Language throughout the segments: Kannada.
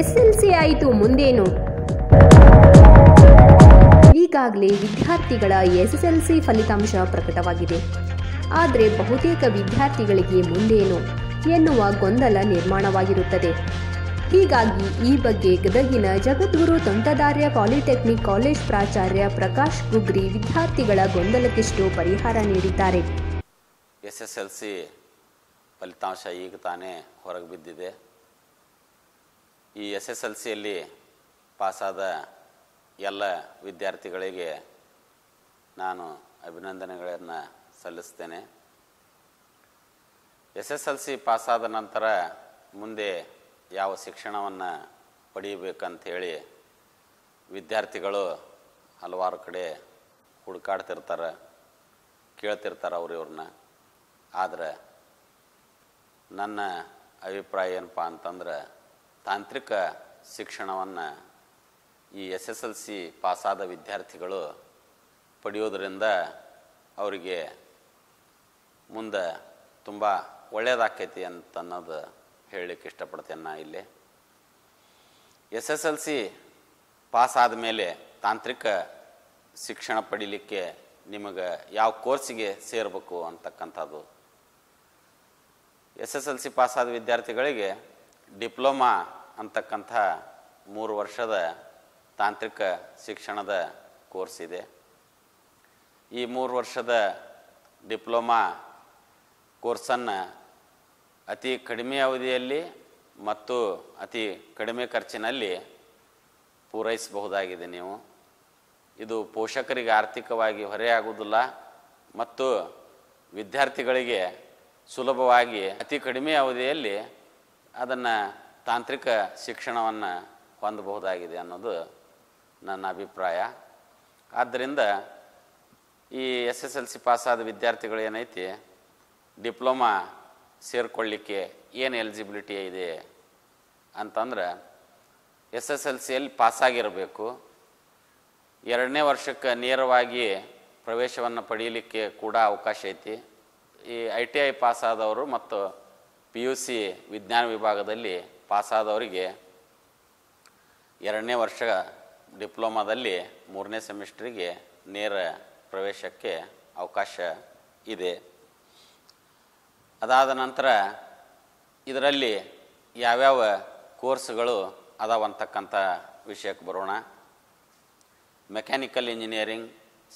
ಎಸ್ಎಲ್ಸಿ ಆಯಿತು ಮುಂದೇನು ಈಗಾಗಲೇ ವಿದ್ಯಾರ್ಥಿಗಳ ಎಸ್ಎಸ್ಎಲ್ಸಿ ಫಲಿತಾಂಶ ಪ್ರಕಟವಾಗಿದೆ ಆದರೆ ಬಹುತೇಕ ವಿದ್ಯಾರ್ಥಿಗಳಿಗೆ ಮುಂದೇನು ಎನ್ನುವ ಗೊಂದಲ ನಿರ್ಮಾಣವಾಗಿರುತ್ತದೆ ಹೀಗಾಗಿ ಈ ಬಗ್ಗೆ ಗದಗಿನ ಜಗದ್ಗುರು ತಂತ್ರದಾರ್ಯ ಪಾಲಿಟೆಕ್ನಿಕ್ ಕಾಲೇಜ್ ಪ್ರಾಚಾರ್ಯ ಪ್ರಕಾಶ್ ಗುಗ್ರಿ ವಿದ್ಯಾರ್ಥಿಗಳ ಗೊಂದಲಕ್ಕಿಷ್ಟು ಪರಿಹಾರ ನೀಡಿದ್ದಾರೆ ಎಸ್ ಫಲಿತಾಂಶ ಈಗ ತಾನೇ ಹೊರಗೆ ಬಿದ್ದಿದೆ ಈ ಎಸ್ ಎಸ್ ಎಲ್ ಸಿಯಲ್ಲಿ ಪಾಸಾದ ಎಲ್ಲ ವಿದ್ಯಾರ್ಥಿಗಳಿಗೆ ನಾನು ಅಭಿನಂದನೆಗಳನ್ನು ಸಲ್ಲಿಸ್ತೇನೆ ಎಸ್ ಎಸ್ ಎಲ್ ಸಿ ಪಾಸಾದ ನಂತರ ಮುಂದೆ ಯಾವ ಶಿಕ್ಷಣವನ್ನು ಹೇಳಿ ವಿದ್ಯಾರ್ಥಿಗಳು ಹಲವಾರು ಕಡೆ ಹುಡುಕಾಡ್ತಿರ್ತಾರೆ ಕೇಳ್ತಿರ್ತಾರೆ ಅವ್ರು ಇವ್ರನ್ನ ಆದರೆ ನನ್ನ ಅಭಿಪ್ರಾಯ ಏನಪ್ಪ ಅಂತಂದ್ರೆ ತಾಂತ್ರಿಕ ಶಿಕ್ಷಣವನ್ನು ಈ ಎಸ್ ಎಸ್ ಎಲ್ ಸಿ ಪಾಸಾದ ವಿದ್ಯಾರ್ಥಿಗಳು ಪಡೆಯೋದರಿಂದ ಅವರಿಗೆ ಮುಂದೆ ತುಂಬ ಒಳ್ಳೆಯದಾಕೈತಿ ಅಂತ ಅನ್ನೋದು ಹೇಳಲಿಕ್ಕೆ ಇಷ್ಟಪಡ್ತೇನೆ ನಾ ಇಲ್ಲಿ ಎಸ್ ಎಸ್ ಎಲ್ ಸಿ ಪಾಸಾದ ಮೇಲೆ ತಾಂತ್ರಿಕ ಶಿಕ್ಷಣ ಪಡೀಲಿಕ್ಕೆ ನಿಮಗೆ ಯಾವ ಕೋರ್ಸಿಗೆ ಸೇರಬೇಕು ಅಂತಕ್ಕಂಥದ್ದು ಎಸ್ ಎಸ್ ಎಲ್ ಸಿ ಪಾಸಾದ ವಿದ್ಯಾರ್ಥಿಗಳಿಗೆ ಡಿಪ್ಲೊಮಾ ಅಂತಕ್ಕಂಥ ಮೂರು ವರ್ಷದ ತಾಂತ್ರಿಕ ಶಿಕ್ಷಣದ ಕೋರ್ಸ್ ಇದೆ ಈ ಮೂರು ವರ್ಷದ ಡಿಪ್ಲೊಮಾ ಕೋರ್ಸನ್ನು ಅತಿ ಕಡಿಮೆ ಅವಧಿಯಲ್ಲಿ ಮತ್ತು ಅತಿ ಕಡಿಮೆ ಖರ್ಚಿನಲ್ಲಿ ಪೂರೈಸಬಹುದಾಗಿದೆ ನೀವು ಇದು ಪೋಷಕರಿಗೆ ಆರ್ಥಿಕವಾಗಿ ಹೊರೆಯಾಗುವುದಿಲ್ಲ ಮತ್ತು ವಿದ್ಯಾರ್ಥಿಗಳಿಗೆ ಸುಲಭವಾಗಿ ಅತಿ ಕಡಿಮೆ ಅವಧಿಯಲ್ಲಿ ಅದನ್ನು ತಾಂತ್ರಿಕ ಶಿಕ್ಷಣವನ್ನು ಹೊಂದಬಹುದಾಗಿದೆ ಅನ್ನೋದು ನನ್ನ ಅಭಿಪ್ರಾಯ ಆದ್ದರಿಂದ ಈ ಎಸ್ ಎಸ್ ಎಲ್ ಸಿ ಪಾಸಾದ ವಿದ್ಯಾರ್ಥಿಗಳು ಏನೈತಿ ಡಿಪ್ಲೊಮಾ ಸೇರಿಕೊಳ್ಳಿಕ್ಕೆ ಏನು ಎಲಿಜಿಬಿಲಿಟಿ ಇದೆ ಅಂತಂದ್ರೆ ಎಸ್ ಎಸ್ ಎಲ್ ಸಿಯಲ್ಲಿ ಪಾಸಾಗಿರಬೇಕು ಎರಡನೇ ವರ್ಷಕ್ಕೆ ನೇರವಾಗಿ ಪ್ರವೇಶವನ್ನು ಪಡೆಯಲಿಕ್ಕೆ ಕೂಡ ಅವಕಾಶ ಐತಿ ಈ ಐ ಟಿ ಐ ಪಾಸಾದವರು ಮತ್ತು ಪಿ ಯು ಸಿ ವಿಜ್ಞಾನ ವಿಭಾಗದಲ್ಲಿ ಪಾಸಾದವರಿಗೆ ಎರಡನೇ ವರ್ಷ ಡಿಪ್ಲೊಮಾದಲ್ಲಿ ಮೂರನೇ ಸೆಮಿಸ್ಟ್ರಿಗೆ ನೇರ ಪ್ರವೇಶಕ್ಕೆ ಅವಕಾಶ ಇದೆ ಅದಾದ ನಂತರ ಇದರಲ್ಲಿ ಯಾವ್ಯಾವ ಕೋರ್ಸ್ಗಳು ಅದಾವಂತಕ್ಕಂಥ ವಿಷಯಕ್ಕೆ ಬರೋಣ mechanical engineering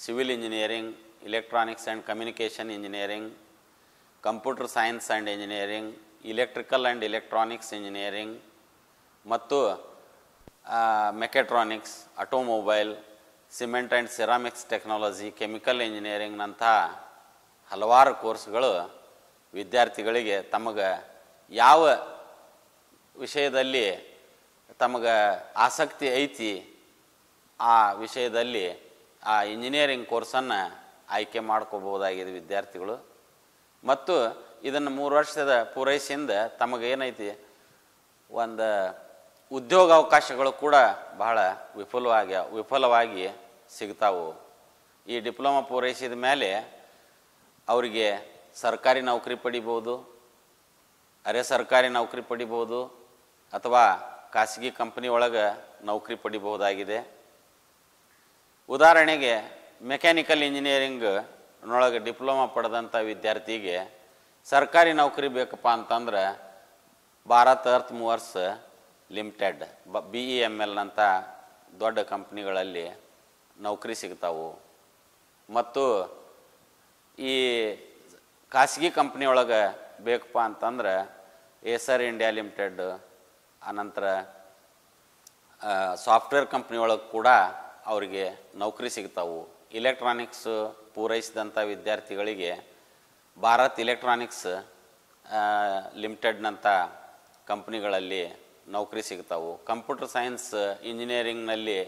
civil engineering electronics and communication engineering computer science and engineering electrical and electronics engineering ಮತ್ತು mechatronics automobile cement and ceramics technology chemical ಇಂಜಿನಿಯರಿಂಗ್ನಂತಹ ಹಲವಾರು ಕೋರ್ಸ್ಗಳು ವಿದ್ಯಾರ್ಥಿಗಳಿಗೆ ತಮಗೆ ಯಾವ ವಿಷಯದಲ್ಲಿ ತಮಗೆ ಆಸಕ್ತಿ ಐತಿ ಆ ವಿಷಯದಲ್ಲಿ ಆ ಇಂಜಿನಿಯರಿಂಗ್ ಕೋರ್ಸನ್ನು ಆಯ್ಕೆ ಮಾಡ್ಕೋಬೋದಾಗಿದೆ ವಿದ್ಯಾರ್ಥಿಗಳು ಮತ್ತು ಇದನ್ನು ಮೂರು ವರ್ಷದ ಪೂರೈಸಿಂದ ತಮಗೇನೈತಿ ಒಂದು ಉದ್ಯೋಗಾವಕಾಶಗಳು ಕೂಡ ಬಹಳ ವಿಫುಲವಾಗಿ ವಿಫುಲವಾಗಿ ಸಿಗ್ತಾವು ಈ ಡಿಪ್ಲೊಮಾ ಪೂರೈಸಿದ ಮೇಲೆ ಅವರಿಗೆ ಸರ್ಕಾರಿ ನೌಕರಿ ಪಡಿಬೋದು ಅರೆ ಸರ್ಕಾರಿ ನೌಕರಿ ಪಡಿಬೋದು ಅಥವಾ ಖಾಸಗಿ ಕಂಪನಿ ಒಳಗೆ ನೌಕರಿ ಪಡಿಬಹುದಾಗಿದೆ ಉದಾಹರಣೆಗೆ ಮೆಕ್ಯಾನಿಕಲ್ ಇಂಜಿನಿಯರಿಂಗ್ನೊಳಗೆ ಡಿಪ್ಲೊಮಾ ಪಡೆದಂಥ ವಿದ್ಯಾರ್ಥಿಗೆ ಸರ್ಕಾರಿ ನೌಕರಿ ಬೇಕಪ್ಪ ಅಂತಂದ್ರೆ ಭಾರತ್ ಅರ್ಥ್ ಮೂವರ್ಸ್ ಲಿಮಿಟೆಡ್ ಬ ಬಿ ಇ ಎಮ್ ಎಲ್ನಂಥ ದೊಡ್ಡ ಕಂಪ್ನಿಗಳಲ್ಲಿ ನೌಕರಿ ಸಿಗ್ತಾವು ಮತ್ತು ಈ ಖಾಸಗಿ ಕಂಪ್ನಿಯೊಳಗೆ ಬೇಕಪ್ಪ ಅಂತಂದ್ರೆ ಏಸರ್ ಇಂಡಿಯಾ ಲಿಮಿಟೆಡ್ ಆನಂತರ ಸಾಫ್ಟ್ವೇರ್ ಕಂಪ್ನಿಯೊಳಗೆ ಕೂಡ ಅವರಿಗೆ ನೌಕರಿ ಸಿಗ್ತಾವು ಇಲೆಕ್ಟ್ರಾನಿಕ್ಸ್ ಪೂರೈಸಿದಂಥ ವಿದ್ಯಾರ್ಥಿಗಳಿಗೆ ಭಾರತ್ ಇಲೆಕ್ಟ್ರಾನಿಕ್ಸ್ ಲಿಮಿಟೆಡ್ನಂಥ ಕಂಪ್ನಿಗಳಲ್ಲಿ ನೌಕರಿ ಸಿಗ್ತಾವೆ ಕಂಪ್ಯೂಟರ್ ಸೈನ್ಸ್ ಇಂಜಿನಿಯರಿಂಗ್ನಲ್ಲಿ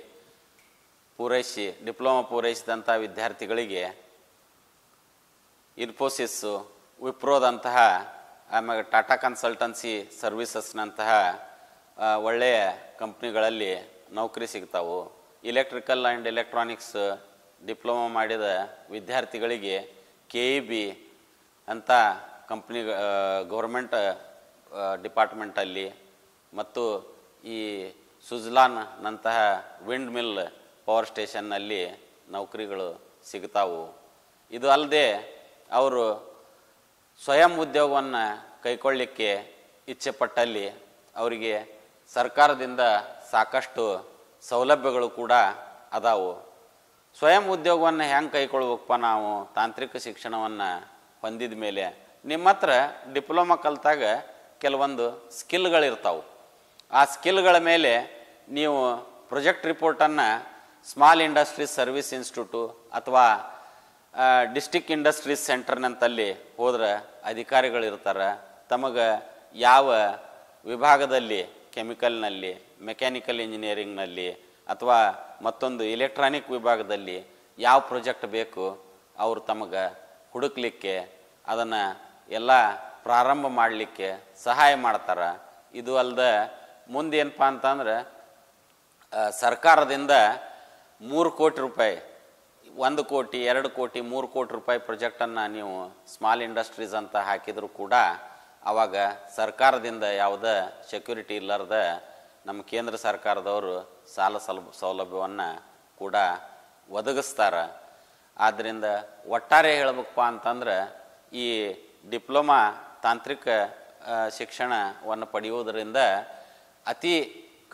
ಪೂರೈಸಿ ಡಿಪ್ಲೊಮಾ ಪೂರೈಸಿದಂಥ ವಿದ್ಯಾರ್ಥಿಗಳಿಗೆ ಇನ್ಫೋಸಿಸ್ಸು ವಿಪ್ರೋದಂತಹ ಆಮೇಲೆ ಟಾಟಾ ಕನ್ಸಲ್ಟನ್ಸಿ ಸರ್ವಿಸಸ್ನಂತಹ ಒಳ್ಳೆಯ ಕಂಪ್ನಿಗಳಲ್ಲಿ ನೌಕರಿ ಸಿಗ್ತಾವು ಇಲೆಕ್ಟ್ರಿಕಲ್ ಆ್ಯಂಡ್ ಎಲೆಕ್ಟ್ರಾನಿಕ್ಸ್ ಡಿಪ್ಲೊಮಾ ಮಾಡಿದ ವಿದ್ಯಾರ್ಥಿಗಳಿಗೆ ಕೆ ಇ ಬಿ ಅಂತ ಕಂಪ್ನಿ ಗೌರ್ಮೆಂಟ್ ಡಿಪಾರ್ಟ್ಮೆಂಟಲ್ಲಿ ಮತ್ತು ಈ ಸುಜ್ಲಾನ್ನಂತಹ ವಿಂಡ್ ಮಿಲ್ ಪವರ್ ಸ್ಟೇಷನ್ನಲ್ಲಿ ನೌಕರಿಗಳು ಸಿಗ್ತಾವು ಇದು ಅಲ್ಲದೆ ಅವರು ಸ್ವಯಂ ಉದ್ಯೋಗವನ್ನು ಕೈಕೊಳ್ಳಿಕ್ಕೆ ಇಚ್ಛೆಪಟ್ಟಲ್ಲಿ ಅವರಿಗೆ ಸರ್ಕಾರದಿಂದ ಸಾಕಷ್ಟು ಸೌಲಭ್ಯಗಳು ಕೂಡ ಅದಾವು ಸ್ವಯಂ ಉದ್ಯೋಗವನ್ನು ಹೆಂಗೆ ಕೈಕೊಳ್ಬೇಕಪ್ಪ ನಾವು ತಾಂತ್ರಿಕ ಶಿಕ್ಷಣವನ್ನು ಹೊಂದಿದ ಮೇಲೆ ನಿಮ್ಮ ಹತ್ರ ಡಿಪ್ಲೊಮಾ ಕಲಿತಾಗ ಕೆಲವೊಂದು ಸ್ಕಿಲ್ಗಳಿರ್ತಾವೆ ಆ ಸ್ಕಿಲ್ಗಳ ಮೇಲೆ ನೀವು ಪ್ರೊಜೆಕ್ಟ್ ರಿಪೋರ್ಟನ್ನು ಸ್ಮಾಲ್ ಇಂಡಸ್ಟ್ರೀಸ್ ಸರ್ವಿಸ್ ಇನ್ಸ್ಟಿಟ್ಯೂಟು ಅಥವಾ ಡಿಸ್ಟಿಕ್ ಇಂಡಸ್ಟ್ರೀಸ್ ಸೆಂಟರ್ನಂತಲ್ಲಿ ಹೋದ್ರೆ ಅಧಿಕಾರಿಗಳಿರ್ತಾರೆ ತಮಗೆ ಯಾವ ವಿಭಾಗದಲ್ಲಿ ಕೆಮಿಕಲ್ನಲ್ಲಿ ಮೆಕ್ಯಾನಿಕಲ್ ಇಂಜಿನಿಯರಿಂಗ್ನಲ್ಲಿ ಅಥವಾ ಮತ್ತೊಂದು ಎಲೆಕ್ಟ್ರಾನಿಕ್ ವಿಭಾಗದಲ್ಲಿ ಯಾವ ಪ್ರೊಜೆಕ್ಟ್ ಬೇಕು ಅವರು ತಮಗೆ ಹುಡುಕ್ಲಿಕ್ಕೆ ಅದನ್ನು ಎಲ್ಲ ಪ್ರಾರಂಭ ಮಾಡಲಿಕ್ಕೆ ಸಹಾಯ ಮಾಡ್ತಾರೆ ಇದು ಅಲ್ಲದೆ ಮುಂದೇನಪ್ಪ ಅಂತಂದ್ರೆ ಸರ್ಕಾರದಿಂದ ಮೂರು ಕೋಟಿ ರೂಪಾಯಿ ಒಂದು ಕೋಟಿ ಎರಡು ಕೋಟಿ ಮೂರು ಕೋಟಿ ರೂಪಾಯಿ ಪ್ರೊಜೆಕ್ಟನ್ನು ನೀವು ಸ್ಮಾಲ್ ಇಂಡಸ್ಟ್ರೀಸ್ ಅಂತ ಹಾಕಿದರೂ ಕೂಡ ಆವಾಗ ಸರ್ಕಾರದಿಂದ ಯಾವುದೇ ಸೆಕ್ಯೂರಿಟಿ ಇಲ್ಲಾರ್ದ ನಮ್ಮ ಕೇಂದ್ರ ಸರ್ಕಾರದವರು ಸಾಲ ಸಲ ಸೌಲಭ್ಯವನ್ನು ಕೂಡ ಒದಗಿಸ್ತಾರೆ ಆದ್ದರಿಂದ ಒಟ್ಟಾರೆ ಹೇಳಬೇಕಪ್ಪ ಅಂತಂದ್ರೆ ಈ ಡಿಪ್ಲೊಮಾ ತಾಂತ್ರಿಕ ಶಿಕ್ಷಣವನ್ನು ಪಡೆಯುವುದರಿಂದ ಅತಿ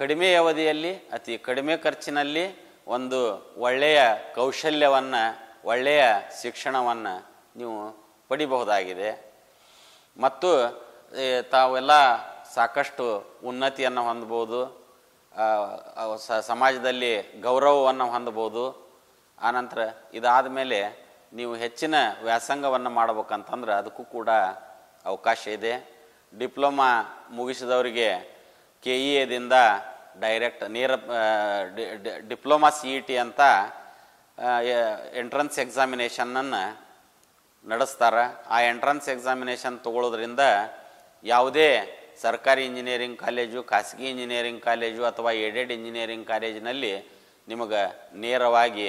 ಕಡಿಮೆ ಅವಧಿಯಲ್ಲಿ ಅತಿ ಕಡಿಮೆ ಖರ್ಚಿನಲ್ಲಿ ಒಂದು ಒಳ್ಳೆಯ ಕೌಶಲ್ಯವನ್ನು ಒಳ್ಳೆಯ ಶಿಕ್ಷಣವನ್ನು ನೀವು ಪಡಿಬಹುದಾಗಿದೆ ಮತ್ತು ತಾವೆಲ್ಲ ಸಾಕಷ್ಟು ಉನ್ನತಿಯನ್ನು ಹೊಂದ್ಬೋದು ಸಮಾಜದಲ್ಲಿ ಗೌರವವನ್ನು ಹೊಂದ್ಬೋದು ಆನಂತರ ಇದಾದ ಮೇಲೆ ನೀವು ಹೆಚ್ಚಿನ ವ್ಯಾಸಂಗವನ್ನು ಮಾಡಬೇಕಂತಂದ್ರೆ ಅದಕ್ಕೂ ಕೂಡ ಅವಕಾಶ ಇದೆ ಡಿಪ್ಲೊಮಾ ಮುಗಿಸಿದವರಿಗೆ ಕೆ ಇ e ಎದಿಂದ ಡೈರೆಕ್ಟ್ ನೇರ ಡಿಪ್ಲೊಮಾ ಸಿ ಇ ಟಿ ಅಂತ ಎಂಟ್ರೆನ್ಸ್ ಎಕ್ಸಾಮಿನೇಷನನ್ನು ನಡೆಸ್ತಾರೆ ಆ ಎಂಟ್ರೆನ್ಸ್ ಎಕ್ಸಾಮಿನೇಷನ್ ತಗೊಳ್ಳೋದ್ರಿಂದ ಯಾವುದೇ ಸರ್ಕಾರಿ ಇಂಜಿನಿಯರಿಂಗ್ ಕಾಲೇಜು ಖಾಸಗಿ ಇಂಜಿನಿಯರಿಂಗ್ ಕಾಲೇಜು ಅಥವಾ ಏಡೆಡ್ ಇಂಜಿನಿಯರಿಂಗ್ ಕಾಲೇಜಿನಲ್ಲಿ ನಿಮಗೆ ನೇರವಾಗಿ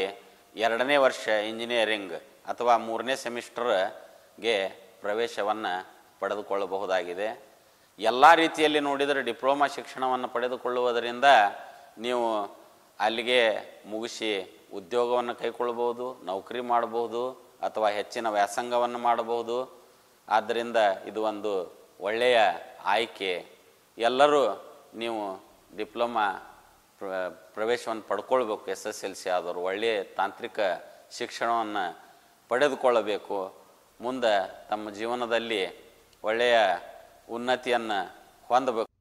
ಎರಡನೇ ವರ್ಷ ಇಂಜಿನಿಯರಿಂಗ್ ಅಥವಾ ಮೂರನೇ ಸೆಮಿಸ್ಟರ್ಗೆ ಪ್ರವೇಶವನ್ನು ಪಡೆದುಕೊಳ್ಳಬಹುದಾಗಿದೆ ಎಲ್ಲ ರೀತಿಯಲ್ಲಿ ನೋಡಿದರೆ ಡಿಪ್ಲೊಮಾ ಶಿಕ್ಷಣವನ್ನು ಪಡೆದುಕೊಳ್ಳುವುದರಿಂದ ನೀವು ಅಲ್ಲಿಗೆ ಮುಗಿಸಿ ಉದ್ಯೋಗವನ್ನು ಕೈಕೊಳ್ಳಬಹುದು ನೌಕರಿ ಮಾಡಬಹುದು ಅಥವಾ ಹೆಚ್ಚಿನ ವ್ಯಾಸಂಗವನ್ನು ಮಾಡಬಹುದು ಆದ್ದರಿಂದ ಇದು ಒಂದು ಒಳ್ಳೆಯ ಆಯ್ಕೆ ಎಲ್ಲರೂ ನೀವು ಡಿಪ್ಲೊಮಾ ಪ್ರ ಪ್ರವೇಶವನ್ನು ಪಡ್ಕೊಳ್ಬೇಕು ಎಸ್ ಎಸ್ ಎಲ್ ಸಿ ಆದವರು ಒಳ್ಳೆಯ ತಾಂತ್ರಿಕ ಶಿಕ್ಷಣವನ್ನು ಪಡೆದುಕೊಳ್ಳಬೇಕು ಮುಂದೆ ತಮ್ಮ ಜೀವನದಲ್ಲಿ ಒಳ್ಳೆಯ ಉನ್ನತಿಯನ್ನು ಹೊಂದಬೇಕು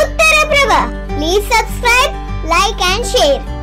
Uttara Prabha please subscribe like and share